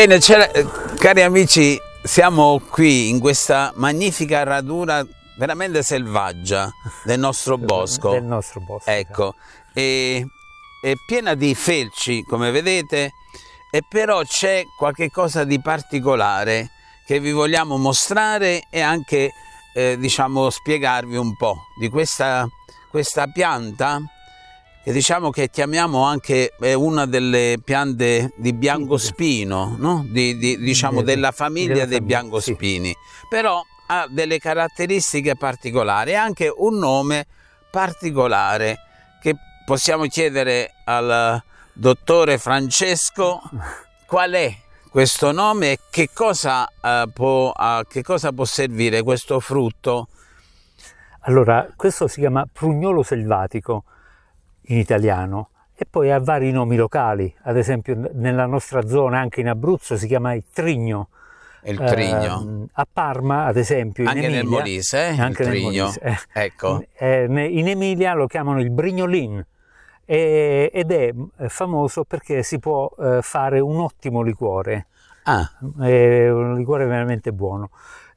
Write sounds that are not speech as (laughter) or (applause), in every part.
Bene, eh, cari amici, siamo qui in questa magnifica radura veramente selvaggia del nostro bosco. Del nostro bosco. Ecco, e, è piena di felci, come vedete, e però c'è qualche cosa di particolare che vi vogliamo mostrare e anche, eh, diciamo, spiegarvi un po' di questa, questa pianta e diciamo che chiamiamo anche eh, una delle piante di biancospino, no? di, di, diciamo della famiglia della dei biancospini, sì. però ha delle caratteristiche particolari, anche un nome particolare che possiamo chiedere al dottore Francesco qual è questo nome e che cosa, eh, può, a che cosa può servire questo frutto. Allora, questo si chiama prugnolo selvatico in italiano e poi ha vari nomi locali, ad esempio nella nostra zona anche in Abruzzo si chiama il Trigno. Il Trigno. Eh, a Parma, ad esempio, anche Emilia, eh, nel Molise, anche il Trigno. Nel Molise, eh, ecco. Eh, in Emilia lo chiamano il Brignolin e, ed è eh, famoso perché si può eh, fare un ottimo liquore. Ah. Mm, è un liquore veramente buono.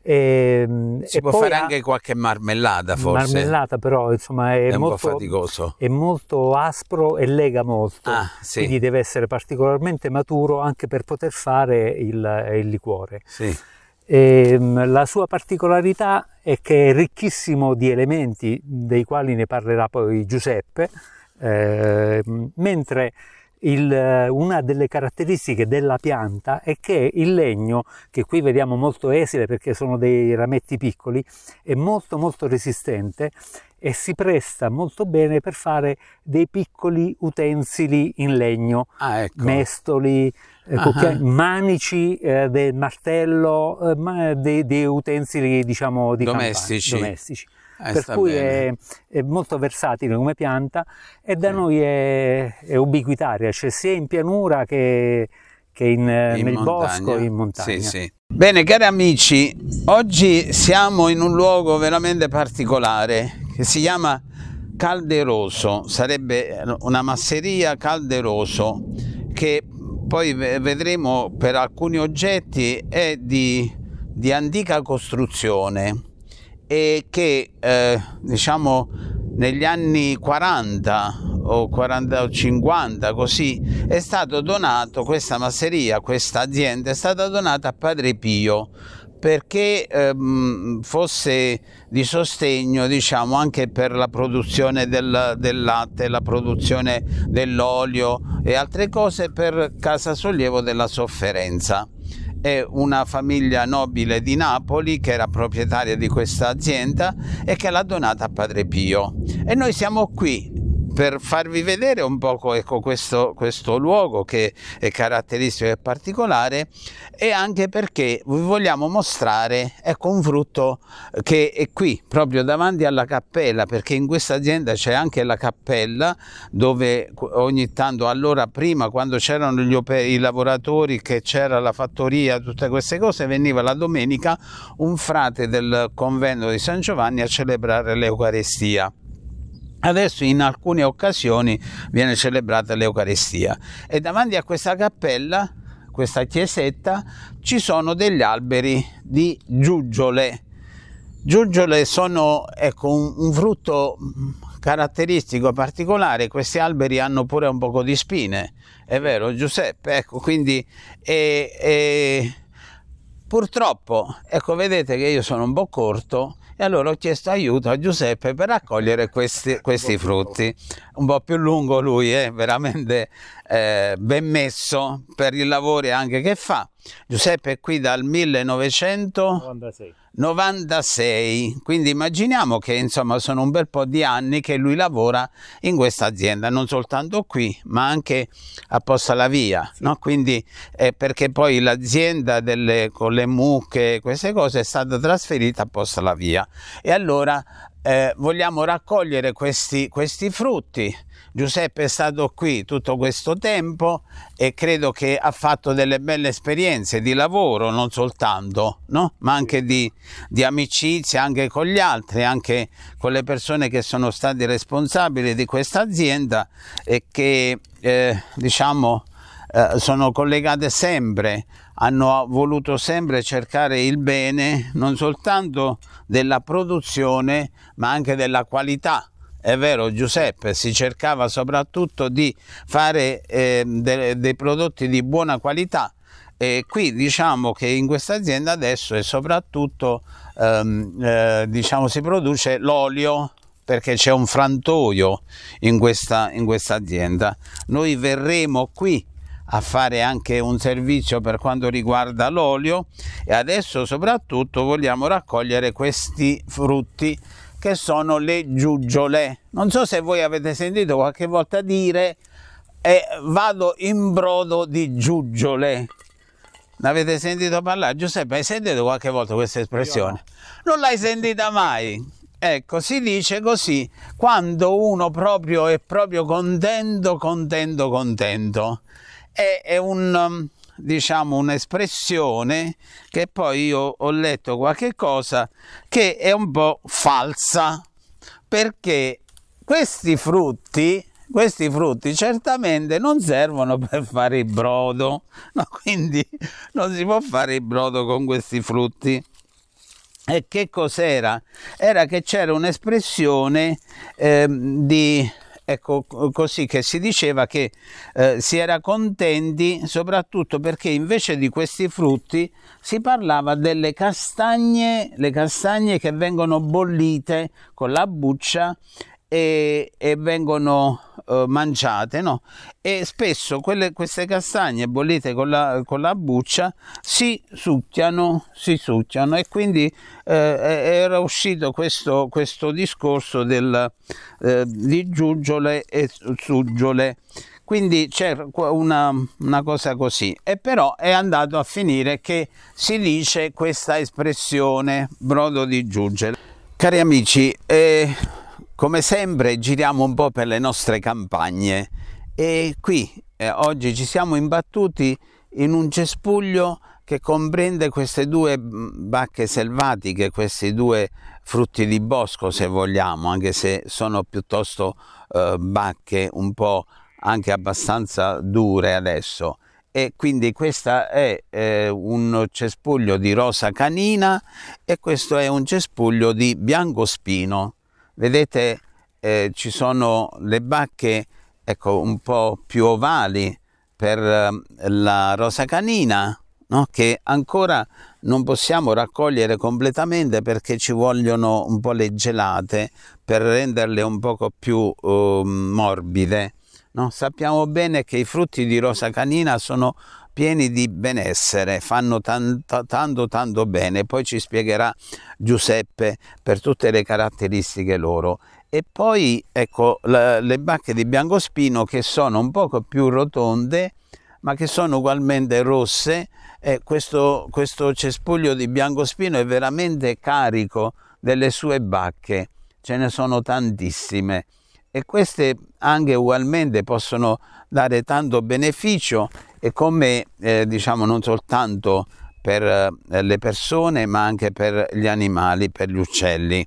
E, ehm, si e può fare anche qualche marmellata forse. Marmellata però insomma è, è molto, è molto aspro e lega molto, ah, sì. quindi deve essere particolarmente maturo anche per poter fare il, il liquore. Sì. E, ehm, la sua particolarità è che è ricchissimo di elementi dei quali ne parlerà poi Giuseppe, eh, mentre il, eh, una delle caratteristiche della pianta è che il legno, che qui vediamo molto esile perché sono dei rametti piccoli, è molto molto resistente e si presta molto bene per fare dei piccoli utensili in legno, ah, ecco. mestoli, eh, uh-huh. manici eh, del martello, eh, ma, dei, dei, utensili diciamo di domestici. Campagna, domestici. Eh, per cui è, è, molto versatile come pianta e da sì. noi è, è, ubiquitaria, cioè sia in pianura che, che in, in nel montagna. bosco, in montagna. Sì, sì. Bene, cari amici, oggi siamo in un luogo veramente particolare che si chiama Calderoso, sarebbe eh, una masseria Calderoso che poi vedremo per alcuni oggetti è di, di antica costruzione e che eh, diciamo negli anni 40 o 40 o 50 così è stato donato questa masseria questa azienda è stata donata a Padre Pio perché ehm, fosse di sostegno diciamo, anche per la produzione del, del latte, la produzione dell'olio e altre cose per Casa Sollievo della Sofferenza è una famiglia nobile di Napoli che era proprietaria di questa azienda e che l'ha donata a Padre Pio. E noi siamo qui per farvi vedere un poco ecco, questo, questo luogo che è caratteristico e particolare e anche perché vi vogliamo mostrare ecco, un frutto che è qui, proprio davanti alla cappella, perché in questa azienda c'è anche la cappella dove ogni tanto, allora prima quando c'erano i lavoratori, che c'era la fattoria, tutte queste cose, veniva la domenica un frate del convento di San Giovanni a celebrare l'Eucarestia. Adesso in alcune occasioni viene celebrata l'Eucaristia e davanti a questa cappella, questa chiesetta, ci sono degli alberi di giuggiole. Giuggiole sono ecco, un, un frutto mm, caratteristico particolare, questi alberi hanno pure un poco di spine, è vero Giuseppe? Ecco, quindi eh, eh, purtroppo, ecco vedete che io sono un po' corto, allora ho chiesto aiuto a Giuseppe per raccogliere questi, questi frutti. Un po' più lungo lui è eh, veramente eh, ben messo per i lavori anche che fa Giuseppe è qui dal 1996. Quindi immaginiamo che insomma sono un bel po' di anni che lui lavora in questa azienda, non soltanto qui, ma anche a Posta la Via, sì. no? Quindi eh, perché poi l'azienda con le mucche, queste cose è stata trasferita a Posta la Via e allora eh, vogliamo raccogliere questi, questi frutti. Giuseppe è stato qui tutto questo tempo e credo che ha fatto delle belle esperienze di lavoro, non soltanto, no? ma anche di, di, amicizia, anche con gli altri, anche con le persone che sono stati responsabili di questa azienda e che eh, diciamo, eh, sono collegate sempre hanno voluto sempre cercare il bene non soltanto della produzione ma anche della qualità. È vero Giuseppe, si cercava soprattutto di fare eh, de dei prodotti di buona qualità e qui diciamo che in questa azienda adesso e soprattutto ehm, eh, diciamo, si produce l'olio perché c'è un frantoio in questa, in questa azienda. Noi verremo qui a fare anche un servizio per quanto riguarda l'olio e adesso soprattutto vogliamo raccogliere questi frutti che sono le giuggiole. Non so se voi avete sentito qualche volta dire eh, vado in brodo di giuggiole. Ne avete sentito parlare? Giuseppe, hai sentito qualche volta questa espressione? Non l'hai sentita mai? Ecco, si dice così quando uno proprio è proprio contento, contento, contento è, è un um, diciamo un'espressione che poi io ho letto qualche cosa che è un po' falsa perché questi frutti questi frutti certamente non servono per fare il brodo (laughs) no? quindi non si può fare il brodo con questi frutti e che cos'era? Era che c'era un'espressione eh, di Ecco così che si diceva che eh, si era contenti soprattutto perché invece di questi frutti si parlava delle castagne, le castagne che vengono bollite con la buccia e, e vengono eh, mangiate no? e spesso quelle, queste castagne bollite con la, con la, buccia si succhiano, si succhiano e quindi eh, era uscito questo, questo discorso del, eh, di giuggiole e suggiole quindi c'è una, una, cosa così e però è andato a finire che si dice questa espressione brodo di giuggiole cari amici eh, come sempre giriamo un po' per le nostre campagne e qui eh, oggi ci siamo imbattuti in un cespuglio che comprende queste due mm, bacche selvatiche, questi due frutti di bosco se vogliamo, anche se sono piuttosto eh, bacche un po' anche abbastanza dure adesso. E quindi questo è eh, un cespuglio di rosa canina e questo è un cespuglio di biancospino. Vedete, eh, ci sono le bacche ecco, un po' più ovali per ehm, la rosa canina, no? che ancora non possiamo raccogliere completamente perché ci vogliono un po' le gelate per renderle un poco più eh, morbide. No? Sappiamo bene che i frutti di rosa canina sono pieni di benessere, fanno tanto, tanto, tanto bene. Poi ci spiegherà Giuseppe per tutte le caratteristiche loro. E poi ecco le bacche di biancospino che sono un poco più rotonde ma che sono ugualmente rosse e questo, questo cespuglio di biancospino è veramente carico delle sue bacche, ce ne sono tantissime e queste anche ugualmente possono dare tanto beneficio e come eh, diciamo non soltanto per eh, le persone ma anche per gli animali, per gli uccelli.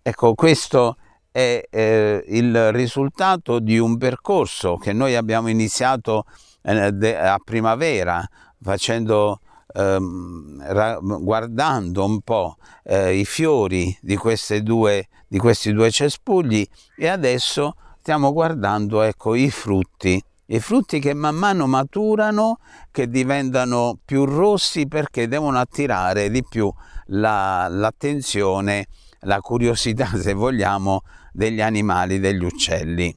Ecco questo è eh, il risultato di un percorso che noi abbiamo iniziato eh, de- a primavera facendo ehm, guardando un po' eh, i fiori di queste due di questi due cespugli e adesso stiamo guardando ecco, i frutti i frutti che man mano maturano, che diventano più rossi perché devono attirare di più la, l'attenzione, la curiosità, se vogliamo, degli animali, degli uccelli.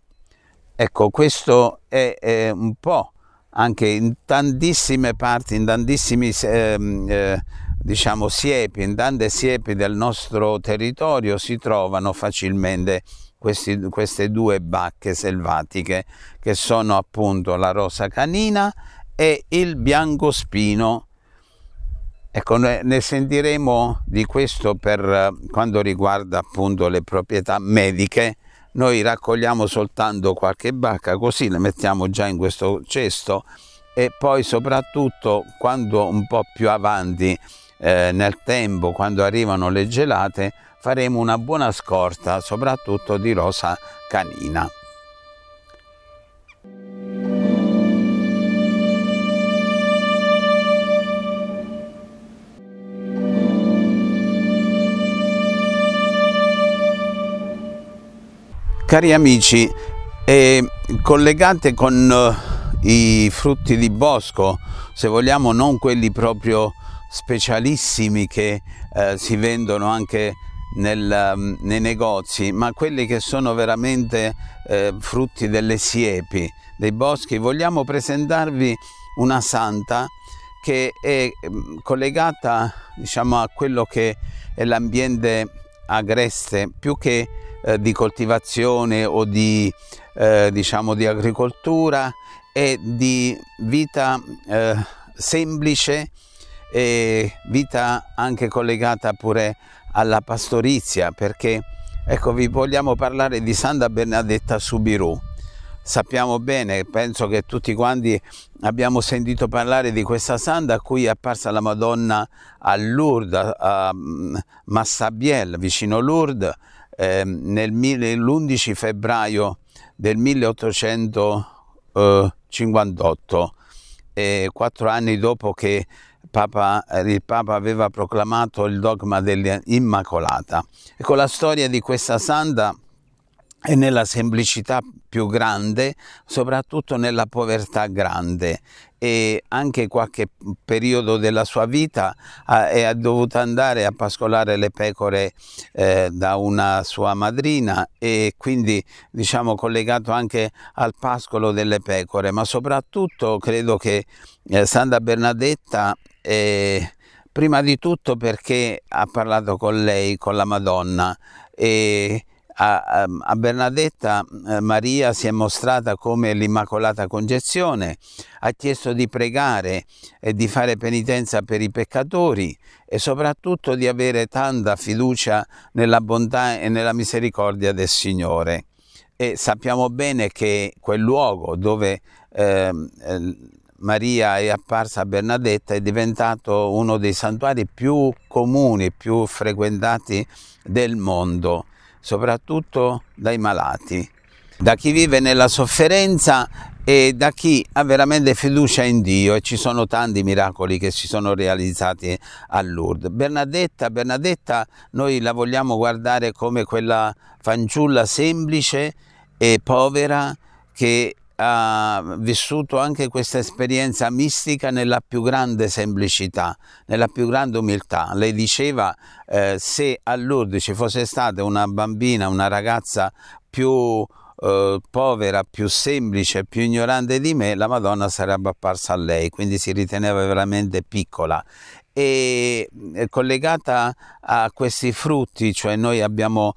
Ecco, questo è, è un po' anche in tantissime parti, in tantissimi ehm, eh, eh, diciamo, siepi, in tante siepi del nostro territorio si trovano facilmente questi, queste due bacche selvatiche che sono appunto la rosa canina e il biancospino. Ecco, ne sentiremo di questo per eh, quanto riguarda appunto le proprietà mediche. Noi raccogliamo soltanto qualche bacca, così le mettiamo già in questo cesto e poi soprattutto quando un po' più avanti eh, nel tempo, quando arrivano le gelate, faremo una buona scorta, soprattutto di rosa canina. Cari amici, eh, collegate con i frutti di bosco, se vogliamo non quelli proprio specialissimi che eh, si vendono anche nel, mm, nei negozi, ma quelli che sono veramente eh, frutti delle siepi, dei boschi. Vogliamo presentarvi una santa che è mm, collegata diciamo, a quello che è l'ambiente agreste più che eh, di coltivazione o di, eh, diciamo, di agricoltura e di vita eh, semplice e vita anche collegata pure alla pastorizia perché ecco vi vogliamo parlare di Santa Bernadetta Subiru sappiamo bene penso che tutti quanti abbiamo sentito parlare di questa santa a cui è apparsa la Madonna a Lourdes a mm, Massabiel vicino Lourdes eh, l'11 febbraio del 1858 eh, quattro anni dopo che Papa, eh, il Papa aveva proclamato il dogma dell'Immacolata. Ecco, la storia di questa santa è nella semplicità più grande, soprattutto nella povertà grande e anche qualche periodo della sua vita è dovuta andare a pascolare le pecore eh, da una sua madrina e quindi diciamo collegato anche al pascolo delle pecore ma soprattutto credo che eh, Santa Bernadetta eh, prima di tutto perché ha parlato con lei, con la Madonna e a, a Bernadetta eh, Maria si è mostrata come l'Immacolata Concezione, ha chiesto di pregare e di fare penitenza per i peccatori e soprattutto di avere tanta fiducia nella bontà e nella misericordia del Signore. E sappiamo bene che quel luogo dove ehm, eh, Maria è apparsa a Bernadetta è diventato uno dei santuari più comuni, più frequentati del mondo, soprattutto dai malati, da chi vive nella sofferenza e da chi ha veramente fiducia in Dio e ci sono tanti miracoli che si sono realizzati a Lourdes. Bernadetta, Bernadetta noi la vogliamo guardare come quella fanciulla semplice e povera che ha vissuto anche questa esperienza mistica nella più grande semplicità, nella più grande umiltà. Lei diceva eh, se a Lourdes ci fosse stata una bambina, una ragazza più eh, povera, più semplice, più ignorante di me, la Madonna sarebbe apparsa a lei, quindi si riteneva veramente piccola e collegata a questi frutti, cioè noi abbiamo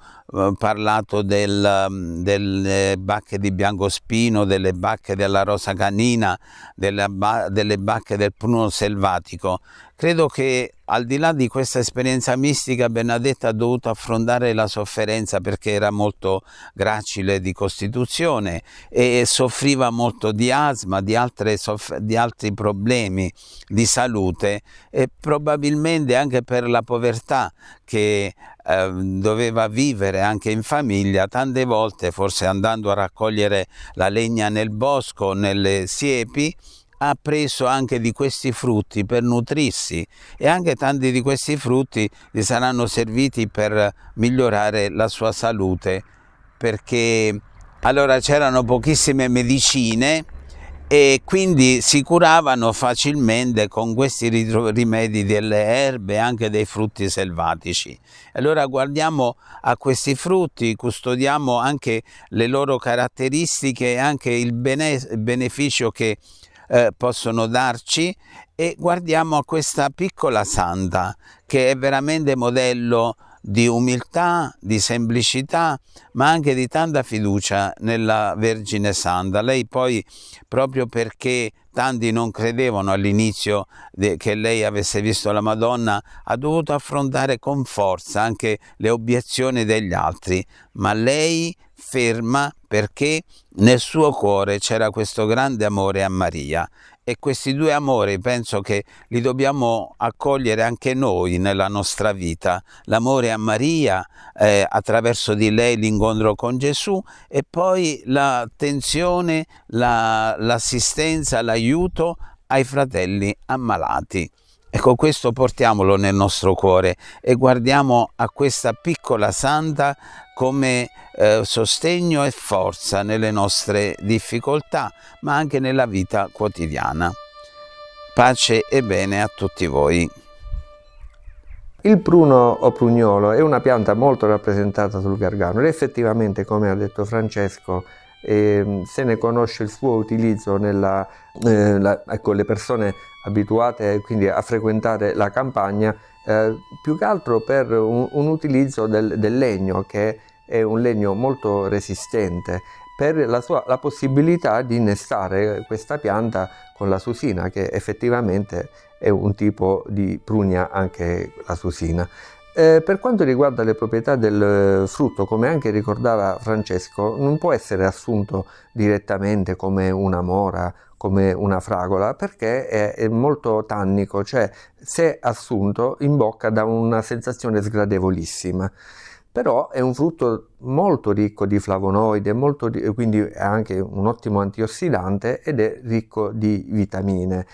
parlato del, mm, delle eh, bacche di biancospino, delle bacche della rosa canina, delle, delle bacche del pruno selvatico. Credo che al di là di questa esperienza mistica Benedetta ha dovuto affrontare la sofferenza perché era molto gracile di costituzione e soffriva molto di asma, di, di altri problemi di salute e probabilmente anche per la povertà che Ehm, doveva vivere anche in famiglia, tante volte forse andando a raccogliere la legna nel bosco, nelle siepi, ha preso anche di questi frutti per nutrirsi e anche tanti di questi frutti gli saranno serviti per migliorare la sua salute perché allora c'erano pochissime medicine e quindi si curavano facilmente con questi rimedi delle erbe e anche dei frutti selvatici. Allora guardiamo a questi frutti, custodiamo anche le loro caratteristiche e anche il beneficio che eh, possono darci e guardiamo a questa piccola santa che è veramente modello di umiltà, di semplicità, ma anche di tanta fiducia nella Vergine Santa. Lei poi, proprio perché tanti non credevano all'inizio che lei avesse visto la Madonna, ha dovuto affrontare con forza anche le obiezioni degli altri, ma lei ferma perché nel suo cuore c'era questo grande amore a Maria e questi due amori penso che li dobbiamo accogliere anche noi nella nostra vita, l'amore a Maria, eh, attraverso di lei l'incontro con Gesù e poi l'attenzione, la, l'assistenza, l'aiuto ai fratelli ammalati. Ecco, questo portiamolo nel nostro cuore e guardiamo a questa piccola santa come eh, sostegno e forza nelle nostre difficoltà, ma anche nella vita quotidiana. Pace e bene a tutti voi. Il pruno o prugnolo è una pianta molto rappresentata sul Gargano ed effettivamente, come ha detto Francesco, e ehm, se ne conosce il suo utilizzo nella, eh, la, ecco, le persone abituate quindi a frequentare la campagna eh, più che altro per un, un utilizzo del, del, legno che è un legno molto resistente per la, sua, la possibilità di innestare questa pianta con la susina che effettivamente è un tipo di prugna anche la susina. Eh, per quanto riguarda le proprietà del eh, frutto, come anche ricordava Francesco, non può essere assunto direttamente come una mora, come una fragola, perché è, è molto tannico, cioè se assunto in bocca dà una sensazione sgradevolissima però è un frutto molto ricco di flavonoide, ricco, quindi è anche un ottimo antiossidante ed è ricco di vitamine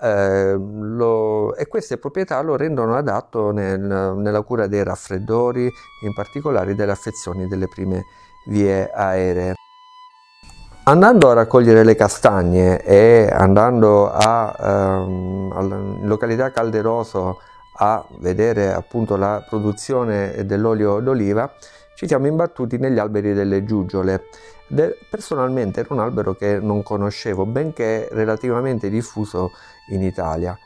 eh, lo, e queste proprietà lo rendono adatto nel, nella cura dei raffreddori, in particolare delle affezioni delle prime vie aeree. Andando a raccogliere le castagne e andando a, ehm, alla località Calderoso a vedere appunto la produzione dell'olio d'oliva, ci siamo imbattuti negli alberi delle giuggiole. De, personalmente era un albero che non conoscevo, benché relativamente diffuso in Italia.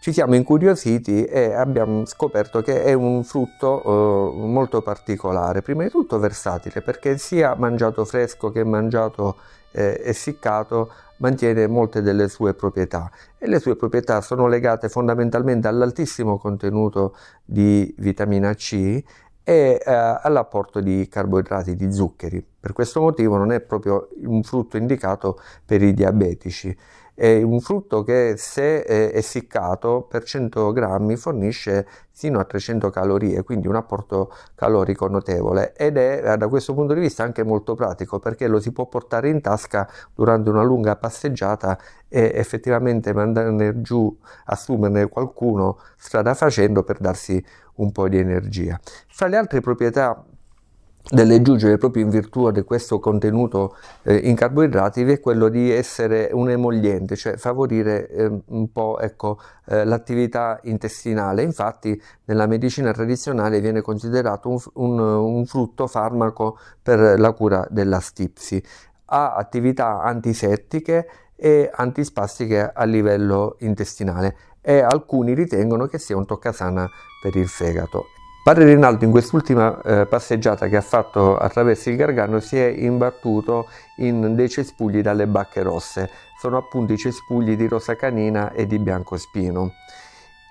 Ci siamo incuriositi e abbiamo scoperto che è un frutto eh, molto particolare, prima di tutto versatile, perché sia mangiato fresco che mangiato eh, essiccato mantiene molte delle sue proprietà e le sue proprietà sono legate fondamentalmente all'altissimo contenuto di vitamina C e eh, all'apporto di carboidrati, di zuccheri. Per questo motivo non è proprio un frutto indicato per i diabetici. È un frutto che se essiccato per 100 grammi fornisce sino a 300 calorie, quindi un apporto calorico notevole ed è eh, da questo punto di vista anche molto pratico perché lo si può portare in tasca durante una lunga passeggiata e effettivamente mandarne giù, assumerne qualcuno strada facendo per darsi un po' di energia. Fra le altre proprietà delle giuggiole proprio in virtù di questo contenuto eh, in carboidrati è quello di essere un emoliente, cioè favorire eh, un po' ecco, eh, l'attività intestinale. Infatti nella medicina tradizionale viene considerato un, un, un frutto farmaco per la cura della stipsi. Ha attività antisettiche e antispastiche a livello intestinale e alcuni ritengono che sia un toccasana per il fegato Padre Rinaldo in quest'ultima eh, passeggiata che ha fatto attraverso il Gargano si è imbattuto in dei cespugli dalle bacche rosse, sono appunto i cespugli di rosa canina e di biancospino.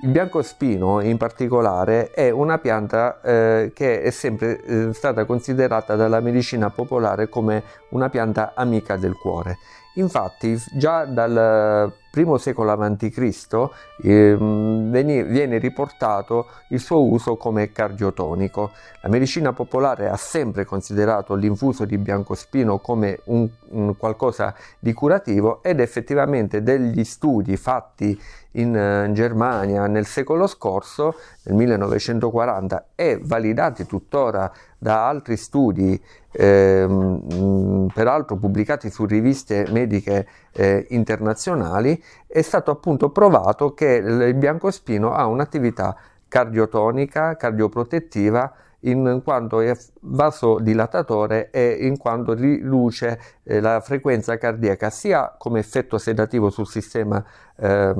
Il biancospino in particolare è una pianta eh, che è sempre eh, stata considerata dalla medicina popolare come una pianta amica del cuore. Infatti già dal i secolo a.C. Ehm, viene riportato il suo uso come cardiotonico. La medicina popolare ha sempre considerato l'infuso di biancospino come un, un qualcosa di curativo ed effettivamente degli studi fatti eh, in Germania nel secolo scorso, nel 1940, e validati tuttora da altri studi, ehm, peraltro pubblicati su riviste mediche eh, internazionali, è stato appunto provato che il biancospino ha un'attività cardiotonica, cardioprotettiva, in quanto è vasodilatatore e in quanto riduce eh, la frequenza cardiaca sia come effetto sedativo sul sistema eh,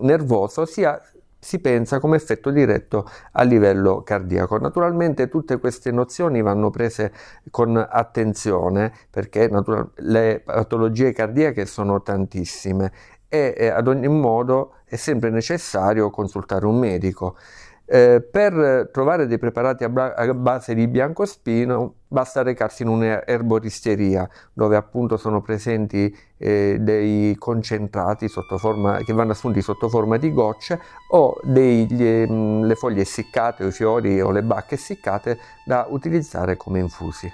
nervoso sia si pensa come effetto diretto a livello cardiaco. Naturalmente tutte queste nozioni vanno prese con attenzione perché natural- le patologie cardiache sono tantissime e eh, ad ogni modo è sempre necessario consultare un medico. Eh, per trovare dei preparati a, bra- a base di biancospino Basta recarsi in un'erboristeria dove appunto sono presenti eh, dei concentrati forma, che vanno assunti sotto forma di gocce o mm, le foglie essiccate o i fiori o le bacche essiccate da utilizzare come infusi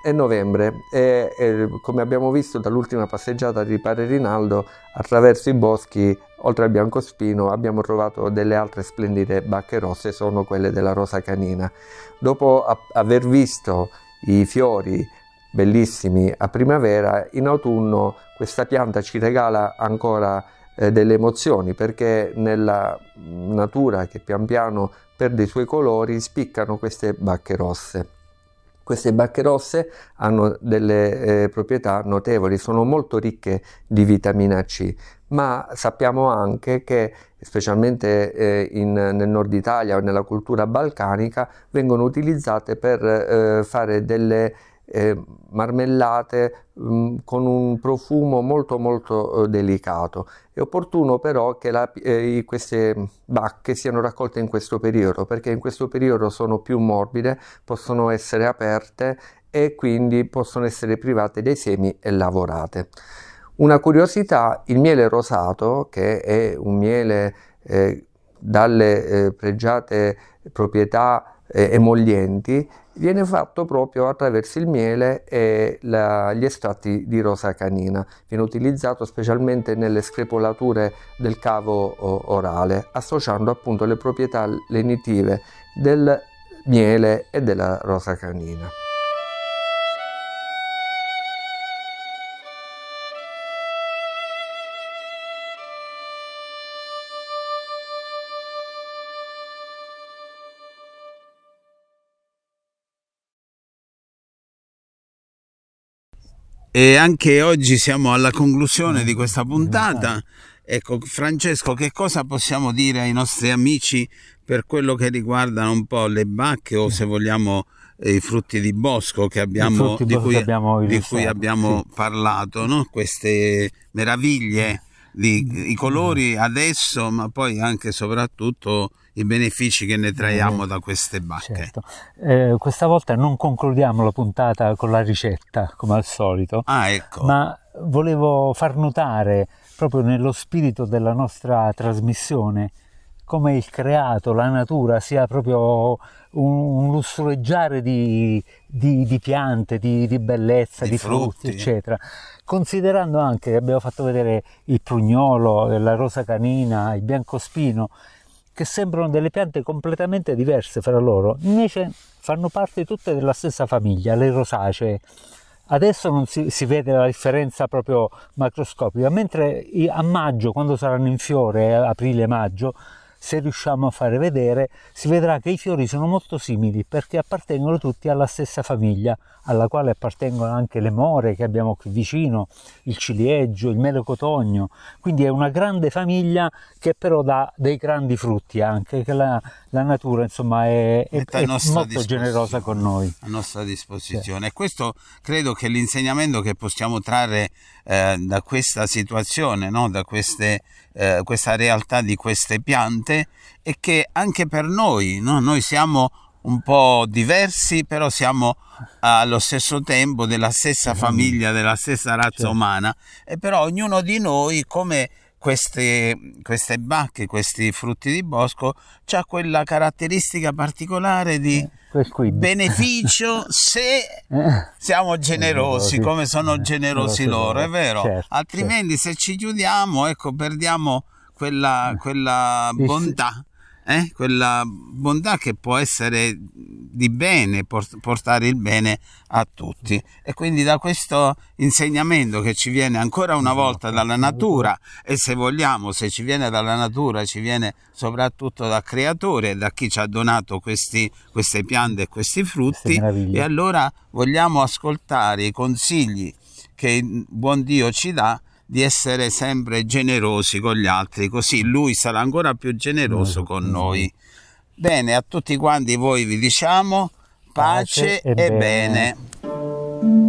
è novembre e, e come abbiamo visto dall'ultima passeggiata di Padre Rinaldo attraverso i boschi oltre al biancospino abbiamo trovato delle altre splendide bacche rosse sono quelle della rosa canina dopo a, aver visto i fiori bellissimi a primavera in autunno questa pianta ci regala ancora eh, delle emozioni perché nella natura che pian piano perde i suoi colori spiccano queste bacche rosse queste bacche rosse hanno delle eh, proprietà notevoli, sono molto ricche di vitamina C, ma sappiamo anche che specialmente eh, in, nel nord Italia o nella cultura balcanica vengono utilizzate per eh, fare delle eh, marmellate mh, mm, con un profumo molto molto eh, delicato. È opportuno però che la, eh, queste bacche siano raccolte in questo periodo perché in questo periodo sono più morbide, possono essere aperte e quindi possono essere private dei semi e lavorate. Una curiosità, il miele rosato, che è un miele eh, dalle eh, pregiate proprietà eh, emollienti, viene fatto proprio attraverso il miele e la, gli estratti di rosa canina. Viene utilizzato specialmente nelle screpolature del cavo orale, associando appunto le proprietà lenitive del miele e della rosa canina. E anche oggi siamo alla conclusione di questa puntata. Ecco, Francesco, che cosa possiamo dire ai nostri amici per quello che riguarda un po' le bacche o se vogliamo i frutti di bosco che abbiamo, di, cui, che abbiamo di, cui, abbiamo sì. parlato, no? queste meraviglie, di, i colori adesso, ma poi anche e soprattutto i benefici che ne eh, traiamo da queste bacche. Certo. Eh, questa volta non concludiamo la puntata con la ricetta, come al solito, ah, ecco. ma volevo far notare, proprio nello spirito della nostra trasmissione, come il creato, la natura, sia proprio un, lussureggiare di, di, di piante, di, di, bellezza, di, frutti. frutti. eccetera. Considerando anche che abbiamo fatto vedere il prugnolo, la rosa canina, il biancospino, che sembrano delle piante completamente diverse fra loro, invece fanno parte tutte della stessa famiglia, le rosacee. Adesso non si, si vede la differenza proprio macroscopica, mentre a maggio, quando saranno in fiore, eh, aprile-maggio, se riusciamo a fare vedere, si vedrà che i fiori sono molto simili perché appartengono tutti alla stessa famiglia, alla quale appartengono anche le more che abbiamo qui vicino, il ciliegio, il melocotogno, quindi è una grande famiglia che però dà dei grandi frutti anche, che la, la natura insomma è, è, è molto generosa con noi. A nostra disposizione. Sì. questo credo che l'insegnamento che possiamo trarre eh, da questa situazione, no? da queste, eh, questa realtà di queste piante, è che anche per noi, no? noi siamo un po' diversi, però siamo ah, allo stesso tempo della stessa famiglia, della stessa razza sì. umana, e però ognuno di noi come queste, queste bacche, questi frutti di bosco, ha quella caratteristica particolare di eh, beneficio (laughs) se eh, siamo generosi, come sono eh, generosi loro, è vero? Certo, certo. Altrimenti certo. se ci chiudiamo, ecco, perdiamo quella, eh. quella bontà eh? quella bontà che può essere di bene, portare il bene a tutti. E quindi da questo insegnamento che ci viene ancora una esatto. volta dalla natura, e se vogliamo, se ci viene dalla natura, ci viene soprattutto dal creatore, da chi ci ha donato questi, queste piante e questi frutti, e allora vogliamo ascoltare i consigli che il buon Dio ci dà di essere sempre generosi con gli altri, così lui sarà ancora più generoso con esatto, noi. Esatto. Bene, a tutti quanti voi vi diciamo pace, pace e, bene. bene.